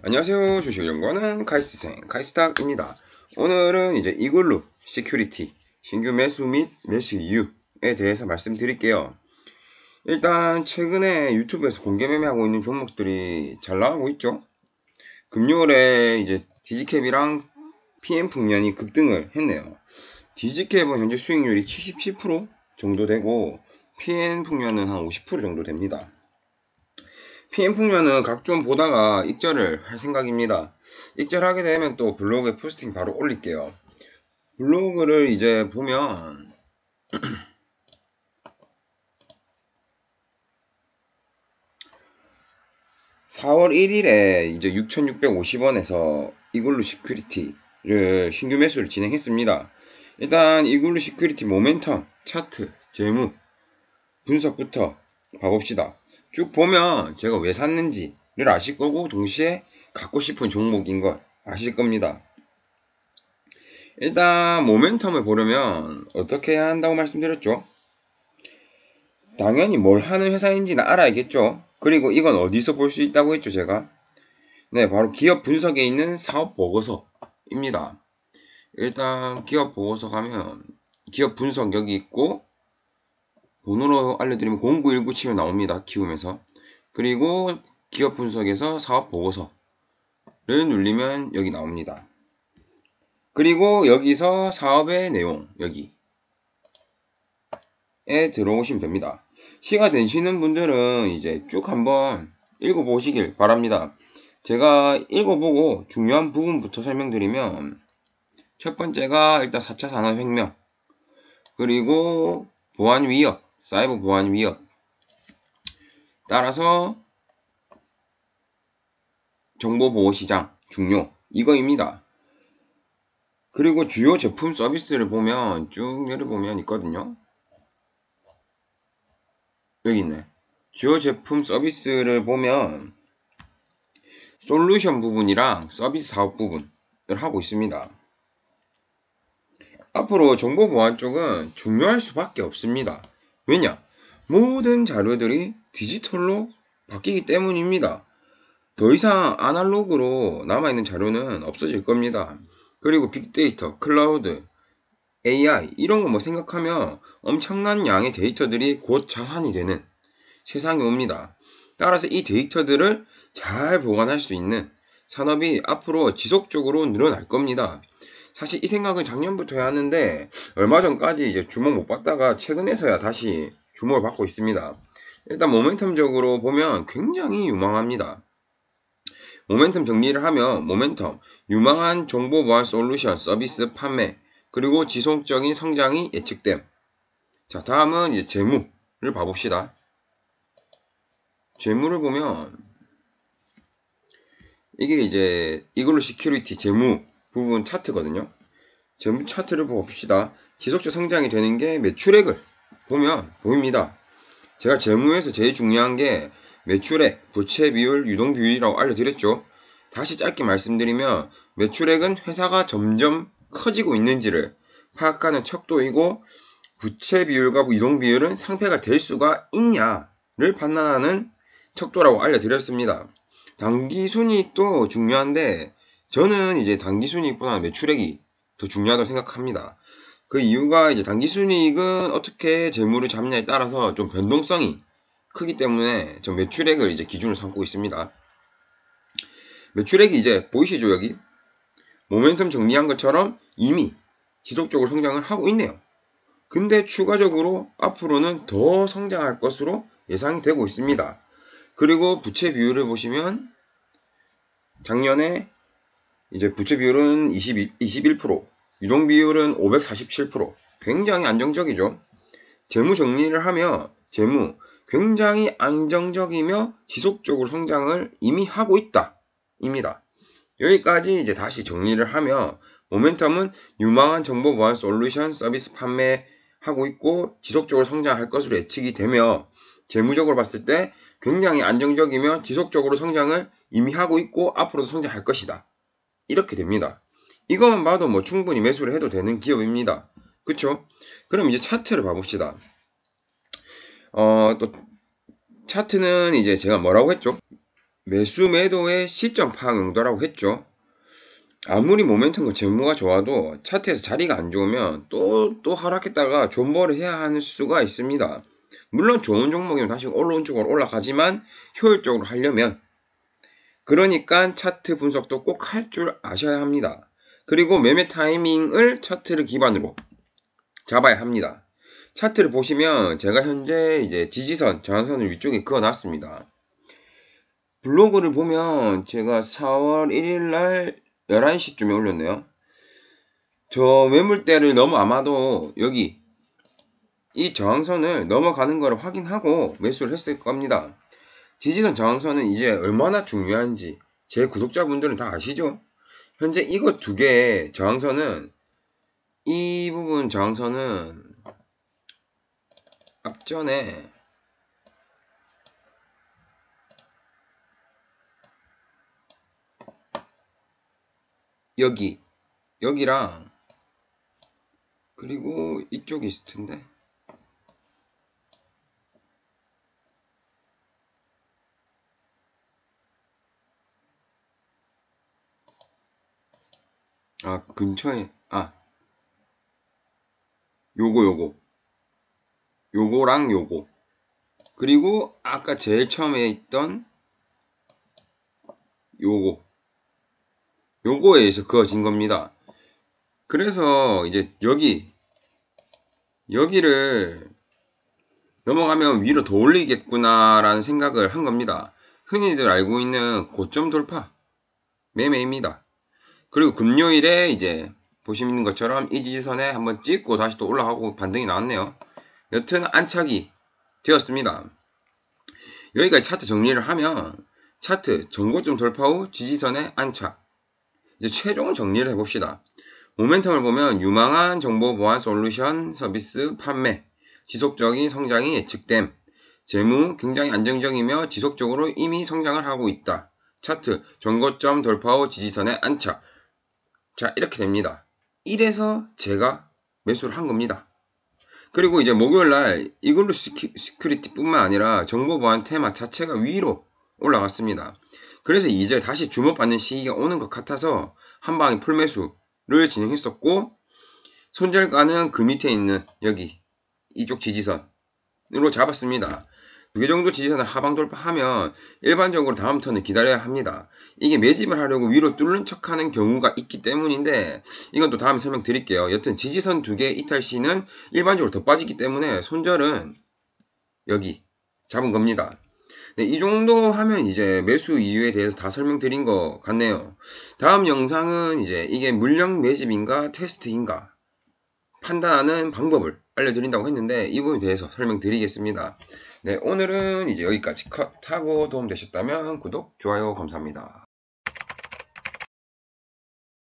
안녕하세요. 주식연구원은 카이스생 카이스탁입니다. 오늘은 이제 이글루 시큐리티 신규 매수 및 매수 이유에 대해서 말씀드릴게요. 일단 최근에 유튜브에서 공개 매매하고 있는 종목들이 잘 나오고 있죠. 금요일에 이제 디지캡이랑 PM 풍년이 급등을 했네요. 디지캡은 현재 수익률이 77% 정도 되고 PM 풍년은 한 50% 정도 됩니다. p m 풍년은각종 보다가 익절을 할 생각입니다. 익절하게 되면 또 블로그에 포스팅 바로 올릴게요. 블로그를 이제 보면 4월1일에 이제 6,650원에서 이글루 시큐리티를 신규 매수를 진행했습니다. 일단 이글루 시큐리티 모멘텀, 차트, 재무 분석부터 봐봅시다. 쭉 보면 제가 왜 샀는지를 아실 거고 동시에 갖고 싶은 종목인 걸 아실 겁니다. 일단 모멘텀을 보려면 어떻게 해야 한다고 말씀드렸죠? 당연히 뭘 하는 회사인지는 알아야겠죠. 그리고 이건 어디서 볼 수 있다고 했죠, 제가? 네, 바로 기업 분석에 있는 사업 보고서입니다. 일단 기업 보고서 가면 기업 분석 여기 있고 원어로 알려드리면 0919 치면 나옵니다. 키우면서 그리고 기업 분석에서 사업 보고서를 눌리면 여기 나옵니다. 그리고 여기서 사업의 내용 여기 에 들어오시면 됩니다. 시가 되시는 분들은 이제 쭉 한번 읽어보시길 바랍니다. 제가 읽어보고 중요한 부분부터 설명드리면 첫 번째가 일단 4차 산업혁명 그리고 보안 위협 사이버 보안 위협 따라서 정보보호시장 중요 이거입니다. 그리고 주요 제품 서비스를 보면 쭉 내려보면 있거든요. 여기 있네. 주요 제품 서비스를 보면 솔루션 부분이랑 서비스 사업 부분을 하고 있습니다. 앞으로 정보보안 쪽은 중요할 수밖에 없습니다. 왜냐? 모든 자료들이 디지털로 바뀌기 때문입니다. 더 이상 아날로그로 남아있는 자료는 없어질 겁니다. 그리고 빅데이터, 클라우드, AI 이런 거 뭐 생각하면 엄청난 양의 데이터들이 곧 자산이 되는 세상이 옵니다. 따라서 이 데이터들을 잘 보관할 수 있는 산업이 앞으로 지속적으로 늘어날 겁니다. 사실 이 생각은 작년부터 해왔는데 얼마 전까지 이제 주목 못 받다가 최근에서야 다시 주목을 받고 있습니다. 일단 모멘텀적으로 보면 굉장히 유망합니다. 모멘텀 정리를 하면 모멘텀, 유망한 정보 보안 솔루션 서비스 판매, 그리고 지속적인 성장이 예측됨. 자, 다음은 이제 재무를 봐봅시다. 재무를 보면 이게 이제 이글로 시큐리티 재무 부분 차트거든요. 전부 차트를 봅시다. 지속적 성장이 되는 게 매출액을 보면 보입니다. 제가 재무에서 제일 중요한 게 매출액, 부채 비율, 유동 비율이라고 알려드렸죠. 다시 짧게 말씀드리면 매출액은 회사가 점점 커지고 있는지를 파악하는 척도이고 부채 비율과 이동 비율은 상패가 될 수가 있냐를 판단하는 척도라고 알려드렸습니다. 단기 순이익도 중요한데 저는 이제 단기순이익보다 매출액이 더 중요하다고 생각합니다. 그 이유가 이제 단기순이익은 어떻게 재물을 잡느냐에 따라서 좀 변동성이 크기 때문에 저 매출액을 이제 기준으로 삼고 있습니다. 매출액이 이제 보이시죠 여기 모멘텀 정리한 것처럼 이미 지속적으로 성장을 하고 있네요. 근데 추가적으로 앞으로는 더 성장할 것으로 예상이 되고 있습니다. 그리고 부채 비율을 보시면 작년에 이제 부채 비율은 22, 21%, 유동 비율은 547%. 굉장히 안정적이죠. 재무 정리를 하면 재무 굉장히 안정적이며 지속적으로 성장을 이미 하고 있다. 입니다. 여기까지 이제 다시 정리를 하면 모멘텀은 유망한 정보 보안 솔루션 서비스 판매하고 있고 지속적으로 성장할 것으로 예측이 되며 재무적으로 봤을 때 굉장히 안정적이며 지속적으로 성장을 이미 하고 있고 앞으로도 성장할 것이다. 이렇게 됩니다. 이것만 봐도 뭐 충분히 매수를 해도 되는 기업입니다. 그쵸? 그럼 이제 차트를 봐봅시다. 어, 또 차트는 이제 제가 뭐라고 했죠? 매수 매도의 시점 파악 용도라고 했죠. 아무리 모멘텀과 그 재무가 좋아도 차트에서 자리가 안 좋으면 또, 또 하락했다가 존버를 해야 할 수가 있습니다. 물론 좋은 종목이면 다시 올라온 쪽으로 올라가지만 효율적으로 하려면 그러니까 차트 분석도 꼭 할 줄 아셔야 합니다. 그리고 매매 타이밍을 차트를 기반으로 잡아야 합니다. 차트를 보시면 제가 현재 이제 지지선, 저항선을 위쪽에 그어놨습니다. 블로그를 보면 제가 4월 1일날 11시쯤에 올렸네요. 저 매물대를 너무 아마도 여기 이 저항선을 넘어가는 걸 확인하고 매수를 했을 겁니다. 지지선 저항선은 이제 얼마나 중요한지 제 구독자분들은 다 아시죠? 현재 이거 두 개의 저항선은 이 부분 저항선은 앞전에 여기 여기랑 그리고 이쪽이 있을 텐데 아 근처에 아 요거 요거 요거랑 요거 그리고 아까 제일 처음에 있던 요거 요거에 의해서 그어진 겁니다 그래서 이제 여기 여기를 넘어가면 위로 더 올리겠구나 라는 생각을 한 겁니다 흔히들 알고 있는 고점 돌파 매매입니다 그리고 금요일에 이제 보시는 것처럼 이 지지선에 한번 찍고 다시 또 올라가고 반등이 나왔네요. 여튼 안착이 되었습니다. 여기까지 차트 정리를 하면 차트 전고점 돌파 후 지지선에 안착 이제 최종 정리를 해봅시다. 모멘텀을 보면 유망한 정보 보안 솔루션 서비스 판매 지속적인 성장이 예측됨 재무 굉장히 안정적이며 지속적으로 이미 성장을 하고 있다. 차트 전고점 돌파 후 지지선에 안착 자 이렇게 됩니다. 이래서 제가 매수를 한 겁니다. 그리고 이제 목요일날 이글루 시큐리티뿐만 아니라 정보보안 테마 자체가 위로 올라갔습니다. 그래서 이제 다시 주목받는 시기가 오는 것 같아서 한방에 풀매수를 진행했었고 손절 가는 그 밑에 있는 여기 이쪽 지지선으로 잡았습니다. 그 정도 지지선을 하방 돌파하면 일반적으로 다음 부터는 기다려야 합니다. 이게 매집을 하려고 위로 뚫는 척하는 경우가 있기 때문인데 이건 또 다음에 설명드릴게요. 여튼 지지선 두 개 이탈 시는 일반적으로 더 빠지기 때문에 손절은 여기 잡은 겁니다. 네, 이 정도 하면 이제 매수 이유에 대해서 다 설명드린 것 같네요. 다음 영상은 이제 이게 물량 매집인가 테스트인가 판단하는 방법을 알려드린다고 했는데 이 부분에 대해서 설명드리겠습니다. 네, 오늘은 이제 여기까지 컷하고 도움되셨다면 구독, 좋아요 감사합니다.